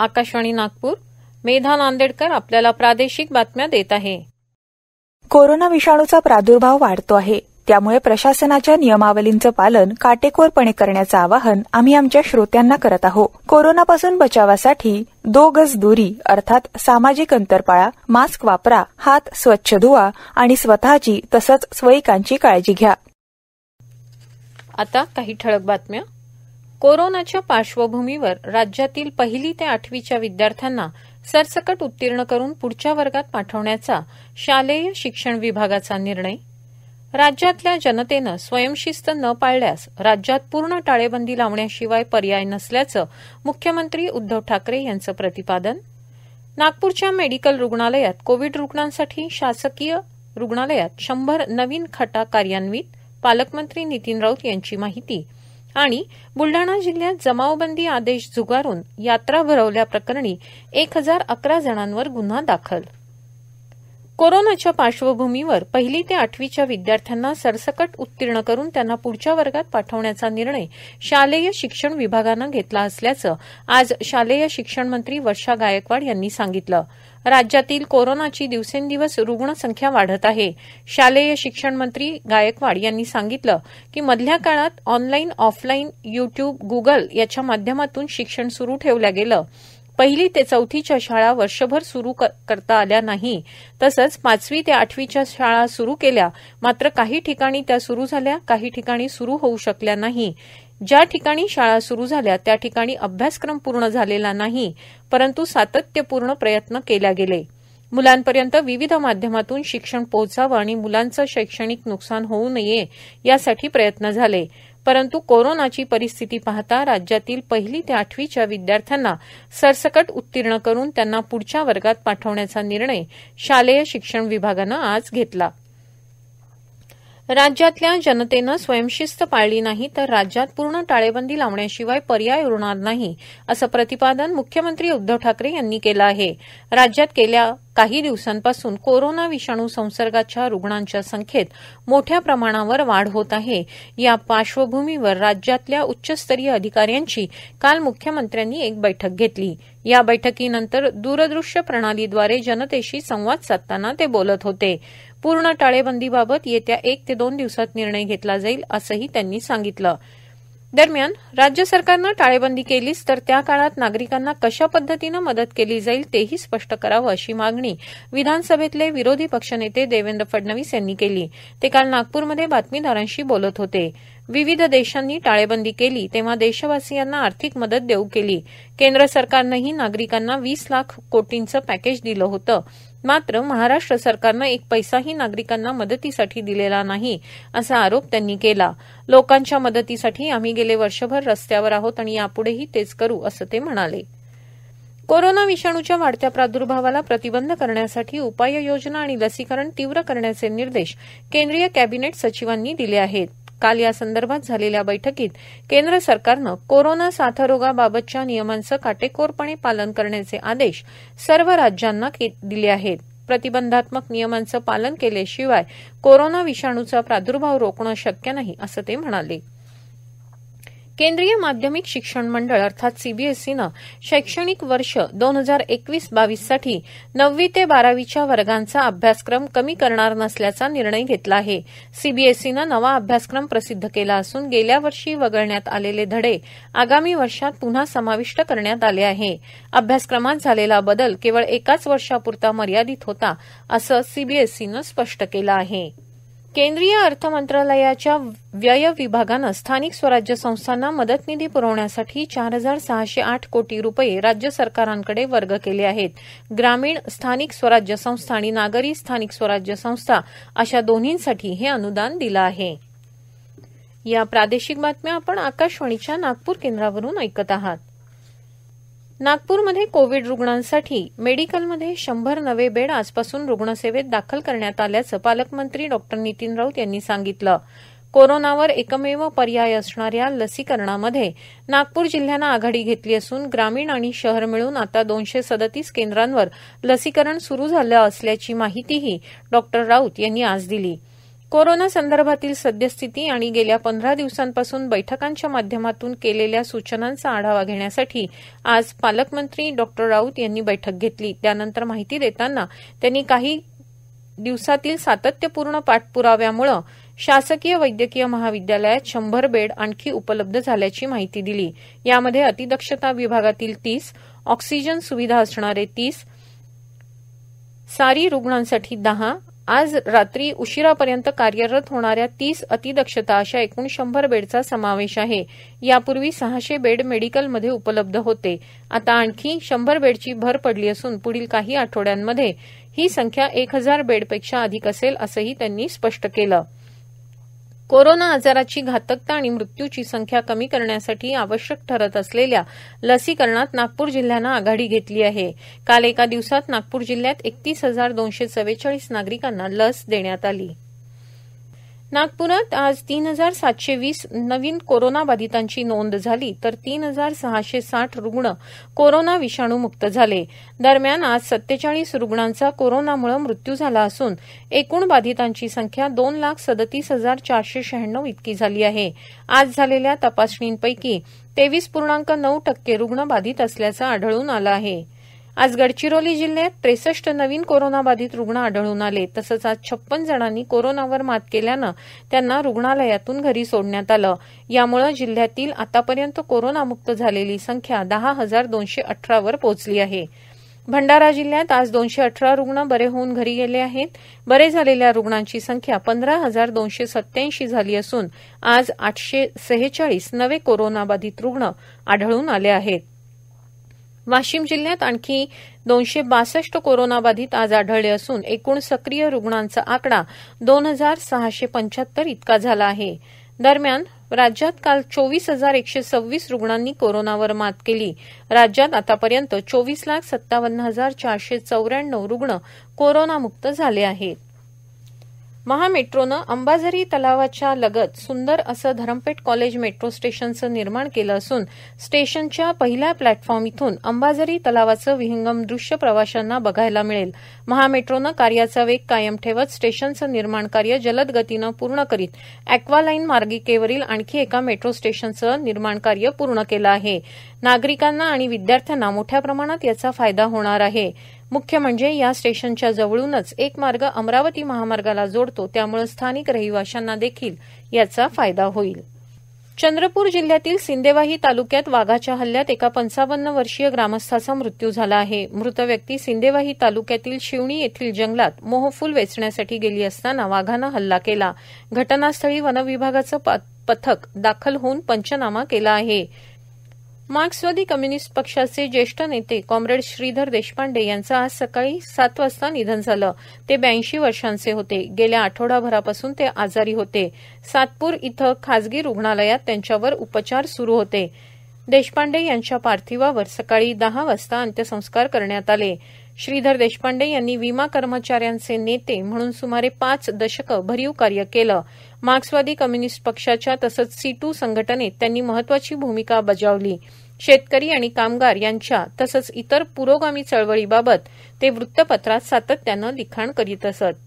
आकाशवाणी नागपूर मेधा नांदेडकर आपल्याला प्रादेशिक बातम्या देत आहे कोरोना विषाणूचा प्रादुर्भाव वाढतो आहे त्यामुळे प्रशासनाच्या नियमावलींचं पालन काटेकोरपणे करण्याचं आवाहन आम्ही आमच्या श्रोत्यांना करत आहोत कोरोनापासून बचावासाठी दो गज दुरी अर्थात सामाजिक अंतर पाळा मास्क वापरा हात स्वच्छ धुवा आणि स्वतःची तसंच स्वयिकांची काळजी घ्या आता काही ठळक बातम्या कोरोनाच्या पार्श्वभूमीवर राज्यातील पहिली ते आठवीच्या विद्यार्थ्यांना सरसकट उत्तीर्ण करून पुढच्या वर्गात पाठवण्याचा शालेय शिक्षण विभागाचा निर्णय राज्यातल्या जनतेनं स्वयंशिस्त न पाळल्यास राज्यात पूर्ण टाळेबंदी लावण्याशिवाय पर्याय नसल्याचं मुख्यमंत्री उद्धव ठाकरे यांचं प्रतिपादन नागपूरच्या मेडिकल रुग्णालयात कोविड रुग्णांसाठी शासकीय रुग्णालयात शंभर नवीन खटा कार्यान्वित पालकमंत्री नितीन राऊत यांची माहिती आणि बुलढाणा जिल्ह्यात जमावबंदी आदेश झ्गारून यात्रा भरवल्याप्रकरणी एक हजार अकरा जणांवर गुन्हा दाखल कोरोनाच्या पार्श्वभूमीवर पहिली ते आठवीच्या विद्यार्थ्यांना सरसकट उत्तीर्ण करून त्यांना पुढच्या वर्गात पाठवण्याचा निर्णय शालेय शिक्षण विभागानं घेतला असल्याचं आज शालेय शिक्षण मंत्री वर्षा गायकवाड यांनी सांगितलं राज्यातील कोरोनाची दिवसेंदिवस रुग्णसंख्या वाढत आहे शालेय शिक्षण मंत्री गायकवाड यांनी सांगितलं की मधल्या काळात ऑनलाईन ऑफलाईन युट्यूब गुगल याच्या माध्यमातून शिक्षण सुरू ठेवल्या गेलं पहिली ते चौथीच्या शाळा वर्षभर सुरू करता आल्या नाही तसंच पाचवी ते आठवीच्या शाळा सुरू केल्या मात्र काही ठिकाणी त्या सुरू झाल्या काही ठिकाणी सुरू होऊ शकल्या नाही ज्या ठिकाणी शाळा सुरू झाल्या त्या ठिकाणी अभ्यासक्रम पूर्ण झालेला नाही परंतु सातत्यपूर्ण प्रयत्न केल्या गेले मुलांपर्यंत विविध माध्यमातून शिक्षण पोहोचावं आणि मुलांचं शैक्षणिक नुकसान होऊ नये यासाठी प्रयत्न झाले परंतु कोरोनाची परिस्थिती पाहता राज्यातील पहिली ते आठवीच्या विद्यार्थ्यांना सरसकट उत्तीर्ण करून त्यांना पुढच्या वर्गात पाठवण्याचा निर्णय शालेय शिक्षण विभागानं आज घेतला राज्यातल्या जनतेनं स्वयंशिस्त पाळली नाही तर राज्यात पूर्ण टाळेबंदी लावण्याशिवाय पर्याय उरणार नाही असं प्रतिपादन मुख्यमंत्री उद्धव ठाकरे यांनी केलं आहे राज्यात गेल्या काही दिवसांपासून कोरोना विषाणू संसर्गाच्या रुग्णांच्या संख्येत मोठ्या प्रमाणावर वाढ होत आहे या पार्श्वभूमीवर राज्यातल्या उच्चस्तरीय अधिकाऱ्यांची काल मुख्यमंत्र्यांनी एक बैठक घेतली या बैठकीनंतर दूरदृश्य प्रणालीद्वारे जनतेशी संवाद साधताना ते बोलत होते पूर्ण टाळेबंदीबाबत येत्या एक ते दोन दिवसात निर्णय घेतला जाईल असंही त्यांनी सांगितलं दरम्यान राज्य सरकारनं टाळेबंदी केलीच तर त्या काळात नागरिकांना कशा पद्धतीनं मदत केली जाईल तेही स्पष्ट करावं अशी मागणी विधानसभेतले विरोधी पक्षनेते देवेंद्र फडणवीस यांनी केली ते काल नागपूरमध्ये बातमीदारांशी बोलत होते विविध देशांनी टाळेबंदी केली तेव्हा देशवासियांना आर्थिक मदत देऊ केली केंद्र सरकारनंही नागरिकांना वीस लाख कोटींचं पॅकेज दिलं होतं मात्र महाराष्ट्र सरकारनं एक पैसाही नागरिकांना मदतीसाठी दिलेला नाही असा आरोप त्यांनी केला लोकांच्या मदतीसाठी आम्ही गेले वर्षभर रस्त्यावर आहोत आणि यापुढेही तेच करू असं ते म्हणाले कोरोना विषाणूच्या वाढत्या प्रादुर्भावाला प्रतिबंध करण्यासाठी उपाययोजना आणि लसीकरण तीव्र करण्याचे निर्देश केंद्रीय कॅबिनेट सचिवांनी दिले आहेत काल यासंदर्भात झालेल्या बैठकीत केंद्र सरकारनं कोरोना साथरोगाबाबतच्या नियमांचं काटेकोरपणे पालन करण्याचे आदेश सर्व राज्यांना दिले आहेत प्रतिबंधात्मक नियमांचं पालन केल्याशिवाय कोरोना विषाणूचा प्रादुर्भाव रोखणं शक्य नाही असं ते म्हणाले केंद्रीय माध्यमिक शिक्षण मंडळ अर्थात सीबीएसईनं शैक्षणिक वर्ष दोन हजार एकवीस बावीससाठी नववी ते बारावीच्या वर्गांचा अभ्यासक्रम कमी करणार नसल्याचा निर्णय घेतला आहे सीबीएसईनं नवा अभ्यासक्रम प्रसिद्ध केला असून गेल्या वर्षी वगळण्यात आलेले धडे आगामी वर्षात पुन्हा समाविष्ट करण्यात आले आहे अभ्यासक्रमात झालेला बदल केवळ एकाच वर्षापुरता मर्यादित होता असं सीबीएसईनं स्पष्ट केलं आहे केंद्रीय अर्थ मंत्रालयाच्या व्यय विभागानं स्थानिक स्वराज्य संस्थांना मदत निधी पुरवण्यासाठी चार हजार सहाशे आठ कोटी रुपये राज्य सरकारांकडे वर्ग केले आहेत ग्रामीण स्थानिक स्वराज्य संस्था आणि नागरी स्थानिक स्वराज्य संस्था अशा दोन्हींसाठी हे अनुदान दिलं आहे या प्रादेशिक बातम्या आपण आकाशवाणीच्या नागपूर केंद्रावरून ऐकत आहात नागपूरमध्ये कोविड रुग्णांसाठी मेडिकलमध्ये शंभर नवे बेड आजपासून रुग्णसेवेत दाखल करण्यात आल्याचं पालकमंत्री डॉ नितीन राऊत यांनी सांगितलं कोरोनावर एकमेव पर्याय असणाऱ्या लसीकरणामध्ये नागपूर जिल्ह्यानं आघाडी घेतली असून ग्रामीण आणि शहर मिळून आता दोनशे सदतीस केंद्रांवर लसीकरण सुरू झालं असल्याची माहितीही डॉ राऊत यांनी आज दिली कोरोना संदर्भातील सद्यस्थिती आणि गेल्या पंधरा दिवसांपासून बैठकांच्या माध्यमातून केलेल्या सूचनांचा आढावा घेण्यासाठी आज पालकमंत्री डॉ राऊत यांनी बैठक घेतली त्यानंतर माहिती देताना त्यांनी काही दिवसातील सातत्यपूर्ण पाठप्राव्यामुळे शासकीय वैद्यकीय महाविद्यालयात शंभर बेड आणखी उपलब्ध झाल्याची माहिती दिली यामध्ये अतिदक्षता विभागातील तीस ऑक्सिजन सुविधा असणारे तीस सारी रुग्णांसाठी दहा आज रात्री उशिरापर्यंत कार्यरत होणाऱ्या तीस अतिदक्षता अशा एकूण शंभर बेडचा समावेश आहे यापूर्वी सहाशे बेड मेडिकलमध्ये उपलब्ध होते आता आणखी शंभर बेडची भर पडली असून पुढील काही आठवड्यांमध्ये ही संख्या एक हजार बेडपेक्षा अधिक असेल असंही त्यांनी स्पष्ट केलं कोरोना आजाराची घातकता आणि मृत्यूची संख्या कमी करण्यासाठी आवश्यक ठरत असलेल्या लसीकरणात नागपूर जिल्ह्यानं आघाडी घेतली आहे काल एका दिवसात नागपूर जिल्ह्यात एकतीस हजार दोनशे चव्वेचाळीस नागरिकांना लस देण्यात आली नागप्रात आज तीन हजार सातशे वीस नवीन कोरोनाबाधितांची नोंद झाली तर तीन हजार सहाशे साठ रुग्ण कोरोना विषाणूमुक्त झाले दरम्यान आज सत्तेचाळीस रुग्णांचा कोरोनामुळे मृत्यू झाला असून एकूण बाधितांची संख्या दोन लाख सदतीस हजार चारशे शहाण्णव इतकी झाली आहे आज झालेल्या तपासणींपैकी तेवीस पूर्णांक नऊ टक्के रुग्ण बाधित असल्याचं आढळून आलं आहा आज गडचिरोली जिल्ह्यात त्रेसष्ट नवीन कोरोनाबाधित रुग्ण आढळून आले तसंच आज छप्पन जणांनी कोरोनावर मात केल्यानं त्यांना रुग्णालयातून घरी सोडण्यात आलं यामुळे जिल्ह्यातील आतापर्यंत कोरोनामुक्त झालेली संख्या दहा हजार दोनशे अठरावर पोहोचली आहे भंडारा जिल्ह्यात आज दोनशे अठरा रुग्ण बरे होऊन घरी गेले आहेत बरे झालेल्या रुग्णांची संख्या पंधरा हजार दोनशे सत्याऐंशी झाली असून आज आठशे सेहेचाळीस नवे कोरोनाबाधित रुग्ण आढळून आले आहेत वाशिम जिल्ह्यात आणखी दोनशे बासष्ट कोरोनाबाधित आज आढळले असून एकूण सक्रिय रुग्णांचा आकडा दोन हजार सहाशे पंचाहत्तर इतका झाला आहे दरम्यान राज्यात काल चोवीस हजार एकशे सव्वीस रुग्णांनी कोरोनावर मात केली राज्यात आतापर्यंत चोवीस लाख सत्तावन्न हजार चारशे चौऱ्याण्णव रुग्ण कोरोनामुक्त झाले आहेत महामेट्रोनं अंबाझरी तलावाच्या लगत सुंदर असं धरमपेठ कॉलेज मेट्रो स्टेशनचं निर्माण केलं असून स्टेशनच्या पहिल्या प्लॅटफॉर्म इथून अंबाझरी तलावाचं विहंगम दृश्य प्रवाशांना बघायला मिळेल महामेट्रोनं कार्याचा वेग कायम ठेवत स्टेशनचं निर्माण कार्य जलद गतीनं पूर्ण करीत अॅक्वालाईन मार्गिकेवरील आणखी एका मेट्रो स्टेशनचं निर्माण कार्य पूर्ण केलं आहे नागरिकांना आणि विद्यार्थ्यांना मोठ्या प्रमाणात याचा फायदा होणार आहे मुख्य म्हणजे या स्टेशनच्या जवळूनच एक मार्ग अमरावती महामार्गाला जोडतो त्यामुळे स्थानिक रहिवाशांना देखील याचा फायदा होईल चंद्रपूर जिल्ह्यातील सिंदेवाही तालुक्यात वाघाच्या हल्ल्यात एका पंचावन्न वर्षीय ग्रामस्थाचा मृत्यू झाला आहे मृत व्यक्ती सिंदेवाही तालुक्यातील शिवणी येथील जंगलात मोहफूल वेचण्यासाठी गेली असताना वाघानं हल्ला केला घटनास्थळी वनविभागाचं पथक दाखल होऊन पंचनामा केला आहे मार्क्सवादी कम्युनिस्ट पक्षाचे ज्येष्ठ नेते कॉम्रेड श्रीधर देशपांडे यांचं आज सकाळी सात वाजता निधन झालं ते ब्याऐंशी वर्षांचे होते गेल्या आठवडाभरापासून ते आजारी होते सातपूर इथं खाजगी रुग्णालयात त्यांच्यावर उपचार सुरू होते देशपांडे यांच्या पार्थिवावर सकाळी दहा वाजता अंत्यसंस्कार करण्यात आले श्रीधर देशपांडे यांनी विमा कर्मचाऱ्यांचे नेते म्हणून सुमारे पाच दशक भरीव कार्य केलं मार्क्सवादी कम्युनिस्ट पक्षाच्या तसंच सीटू संघटनेत त्यांनी महत्वाची भूमिका बजावली शेतकरी आणि कामगार यांच्या तसंच इतर पुरोगामी चळवळीबाबत ते वृत्तपत्रात सातत्यानं लिखाण करीत असत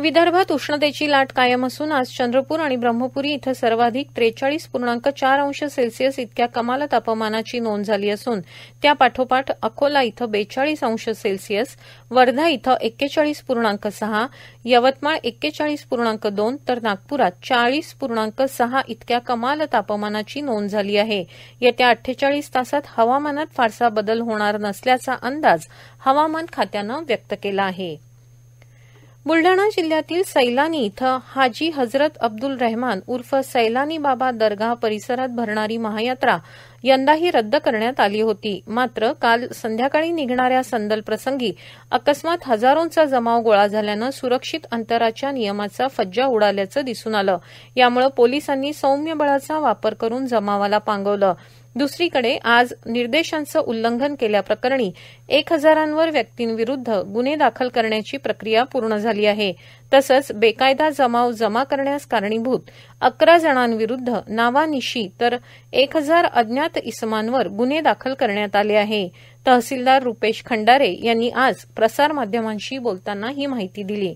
विदर्भात उष्णतेची लाट कायम असून आज चंद्रपूर आणि ब्रह्मपुरी इथं सर्वाधिक त्रेचाळीस पूर्णांक चार अंश सेल्सिअस इतक्या कमाल तापमानाची नोंद झाली असून त्यापाठोपाठ अकोला इथं बेचाळीस अंश सेल्सिअस वर्धा इथं एक्केचाळीस पूर्णांक सहा यवतमाळ एक्केचाळीस पूर्णांक दोन तर नागपुरात चाळीस पूर्णांक सहा इतक्या कमाल तापमानाची नोंद झाली आहे येत्या अठ्ठेचाळीस तासात हवामानात फारसा बदल होणार नसल्याचा अंदाज हवामान खात्यानं व्यक्त केला आहे ब्लढाणा जिल्ह्यातील सैलानी इथं हाजी हजरत अब्दुल रहमान उर्फ सैलानी बाबा दरगाह परिसरात भरणारी महायात्रा यंदाही रद्द करण्यात आली होती मात्र काल संध्याकाळी निघणाऱ्या संदल प्रसंगी अकस्मात हजारोंचा जमाव गोळा झाल्यानं सुरक्षित अंतराच्या नियमाचा फज्जा उडाल्याचं दिसून आलं यामुळे पोलिसांनी सौम्य बळाचा वापर करून जमावाला पांगवलं दुसरीकडे आज निर्देशांचं उल्लंघन केल्याप्रकरणी एक हजारांवर व्यक्तींविरुद्ध गुन्हे दाखल करण्याची प्रक्रिया पूर्ण झाली आहे तसंच बेकायदा जमाव जमा करण्यास कारणीभूत अकरा जणांविरुद्ध नावानिशी तर एक हजार अज्ञात इसमांवर गुन्हे दाखल करण्यात आले आहे तहसीलदार रुपेश खंडारे यांनी आज प्रसारमाध्यमांशी बोलताना ही माहिती दिली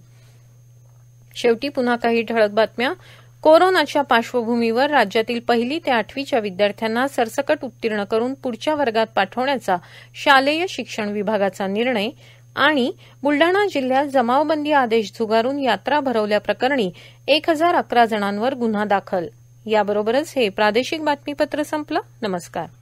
शेवटी पुन्हा काही ठळक बातम्या कोरोनाच्या पार्श्वभूमीवर राज्यातील पहिली ते आठवीच्या विद्यार्थ्यांना सरसकट उत्तीर्ण करून पुढच्या वर्गात पाठवण्याचा शालेय शिक्षण विभागाचा निर्णय आणि बुलढाणा जिल्ह्यात जमावबंदी आदेश झुगारून यात्रा भरवल्याप्रकरणी एक हजार अकरा जणांवर गुन्हा दाखल याबरोबरच हे प्रादेशिक बातमीपत्र संपलं नमस्कार